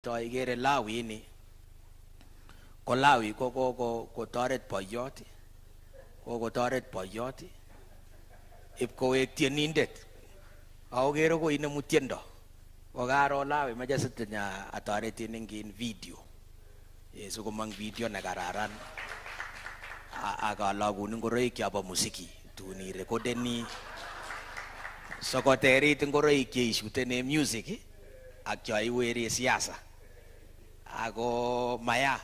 igere Lawi ini ko Lawi ko kokotoret boyot kokotoret boyot e tienindet ine mutiendo. tiendo kokaro Lawi mache sitinya atoretin ing video mang video nekararan akalagun ngoroik chebo musiki tun irekodeni sokoterit ngoroik tene music ak cho iweri siasa ako maya.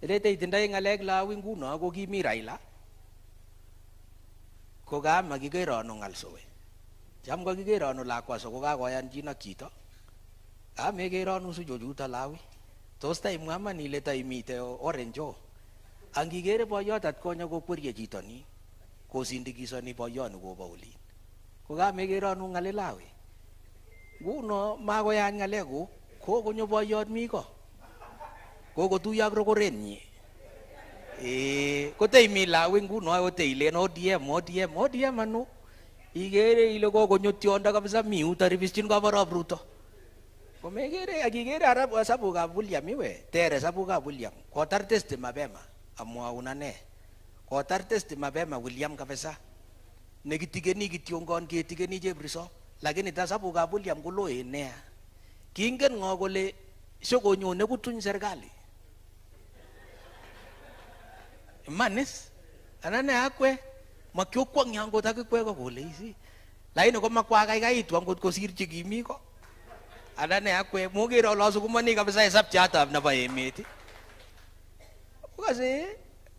Dito itinday nga legla winguno ako kimi Raila. Koga magigayro no ngalsowe. Eh. Jam ko gigayro no lakwa so koga ko yan jina kita. Ah su jojuta sujojuta lawi. Tos tay mama nile tay mite orange. Ang gigere boyot at konya ko kurye jito ni. Kosindikiso ni boyon ano ko baulin. Koga megayro no ngalilawi. Guno magoyan ngalego ko konyo boyot mi ko. kokotuyo ak rokorenyi ee eh, koteimi lawe nguno koteilen odm odm odm ano igere ile kokonyo tiondo kabisa miut aripishin kabarab ruto komegere akigere arab hesabukab william iwe ter hesabukab william kotar testi mapema amwaun ane kotar testi mapema william kabisa nekitigeni kityongon ketigeni cheprisop lakini hesabukab william koloen nea kingen ng'o kole sikonyone kutuny serikali imanis anane akwe makiokwongyo angot akikwe kokole isi lakini komakwagaigaitu angot kosir chekimi ko anane akwe mokere ole asukumoni kabisa hesabchatab nebo emet kasi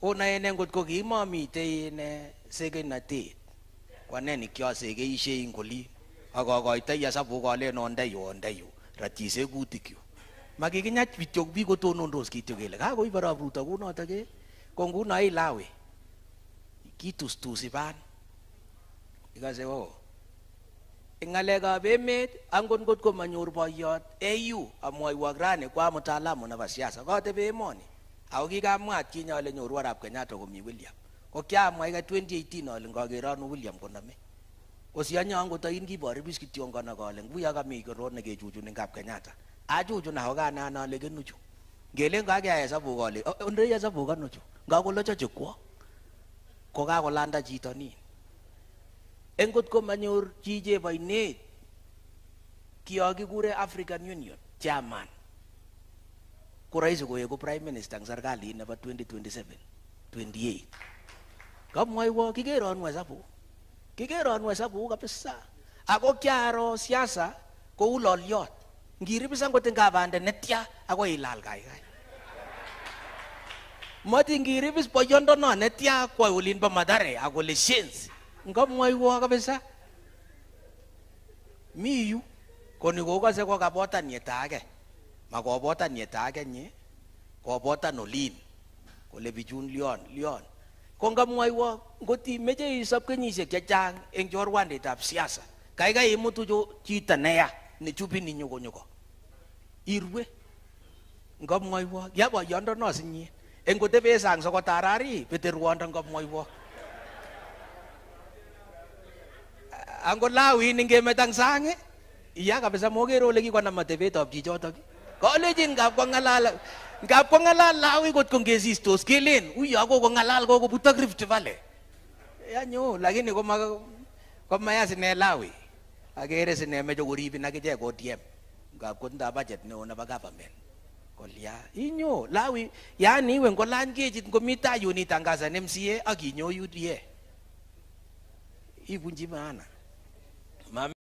onae ne ngot ko kimomite ne sekeinatet kwane nikiasekeishei ngolin akokoitoi hesabuk alen onde yu onde yu ratise kutik yu makikinyach kityo biik kotonondos kityo kele kakoib arap ruto kunotok ko nguno ilawe kitustusi ban ikase oo oh, eng ng'alekab emet angot ngot ko manyor boiyot AU amwoiwok rani kwa mutaalamu nebo siasa kotebe emoni ako kikamwat kinye ale nyoru arap Kenyatta komi William ko kiamwa ka 2018 ale ngakeronu William konome kosianye angot ain kiboru bis kitiongon ak ale nguya kami korot nekechuchuni kap Kenyatta achuchun ako kanan ale kenuchu ngelen kakea hesabuk ale oh, onde hesabuk anuchu ngakolocho chekwo kokakolanda chito nin en kot ko manyor chi chebo oinet African Union chairman ko raisi koeku prime minister eng serikalit nebo 2027 28 kamwoiwo kikeron hesabu kikeron hesabu kabisa ako kiaro siasa kou loliot ngiribis angot eng kabande netya akoi ilal kaikai Mati ngiribis no netia kwa olinbo Mathare akole shenzi. Ngamwoiwo kabisa. Mi yu koni se ko kabotaniet age. Makobotaniet age nye kobotan olin kole bichun lyon lyon. Ko ngamwoiwo ngot imeche isop kenyisiek chechang eng chorwanditab siasa kaikai imutu chito ni nyugo nyugo irwe wo ya no sinye eng kote besang soko tarari pete ruandang kop moi angkot lawi ningge metang sange iya moge ro lagi kwa nama tv top jijotok kolejin kap kwa ngalala Gap kwa ngalal lawi kot kong gesistos skilin. Uy, ako kwa ngalal kwa kwa butag Rift tevale. Yan lagi ni ko mag ko maya sine lawi. Agere sine medyo uripin na kitya ko tiem. Gap budget no ona baga kolya inyo lawi yani iwe ngolany kechit ngomi tai yun itangasan mca ak yudie uda ipunji